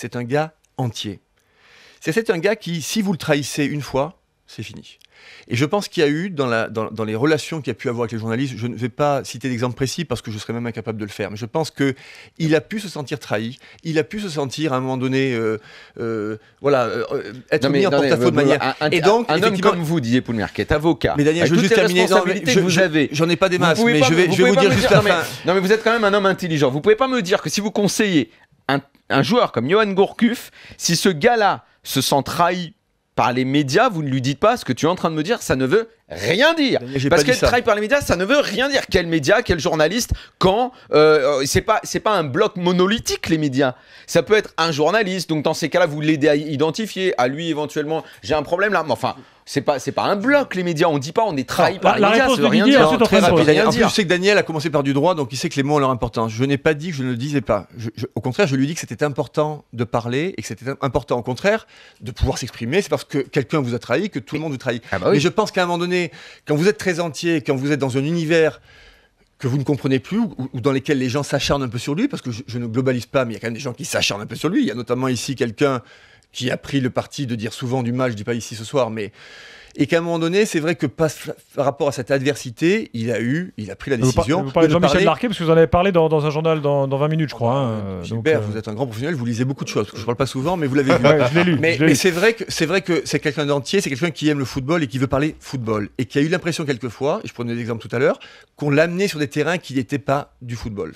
C'est un gars entier. C'est un gars qui, si vous le trahissez une fois, c'est fini. Et je pense qu'il y a eu, dans, les relations qu'il a pu avoir avec les journalistes, je ne vais pas citer d'exemple précis parce que je serais même incapable de le faire, mais je pense que il a pu se sentir trahi, il a pu se sentir à un moment donné, euh, euh, voilà, euh, être mis en porte-à-faux de manière. et donc, un homme comme vous, Didier Poulmer, qui est avocat, mais Daniel, je veux juste terminer. vous j'en ai pas des masses, mais je vais vous, je vais dire juste la fin. Non, mais vous êtes quand même un homme intelligent. Vous pouvez pas me dire que si vous conseillez un joueur comme Johan Gourcuff, si ce gars-là se sent trahi par les médias, vous ne lui dites pas ce que tu es en train de me dire, ça ne veut rien dire. Parce qu'être trahi par les médias, ça ne veut rien dire. Quel média, quel journaliste, quand euh, c'est pas c'est pas un bloc monolithique les médias. Ça peut être un journaliste. Donc dans ces cas-là, vous l'aidez à identifier, à lui éventuellement. J'ai un problème là, mais enfin. C'est pas, c'est pas un bloc, les médias. On dit pas on est trahi par les la Réponse ça veut dire. je sais que Daniel a commencé par du droit, donc il sait que les mots ont leur importance. Je n'ai pas dit que je ne le disais pas. au contraire, je lui dis que c'était important de parler et que c'était important, au contraire, de pouvoir s'exprimer. C'est parce que quelqu'un vous a trahi que tout le monde vous trahit. Ah bah mais je pense qu'à un moment donné, quand vous êtes très entier, quand vous êtes dans un univers que vous ne comprenez plus ou, dans lesquels les gens s'acharnent un peu sur lui, parce que je, je, ne globalise pas, mais il y a quand même des gens qui s'acharnent un peu sur lui. Il y a notamment ici quelqu'un qui a pris le parti de dire souvent du mal, je dis pas ici ce soir, mais et qu'à un moment donné, c'est vrai que par rapport à cette adversité, il a eu, il a pris la décision. Vous parlez de Jean-Michel parler... parce que vous en avez parlé dans, un journal dans, 20 minutes, je crois. Hein, Gilbert, euh, vous êtes un grand professionnel, vous lisez beaucoup de choses. Je parle pas souvent, mais vous l'avez vu. ouais, je l'ai lu. Mais, c'est vrai que c'est vrai que c'est quelqu'un d'entier, c'est quelqu'un qui aime le football et qui veut parler football et qui a eu l'impression quelquefois, et je prenais l'exemple tout à l'heure, qu'on l'amenait sur des terrains qui n'étaient pas du football.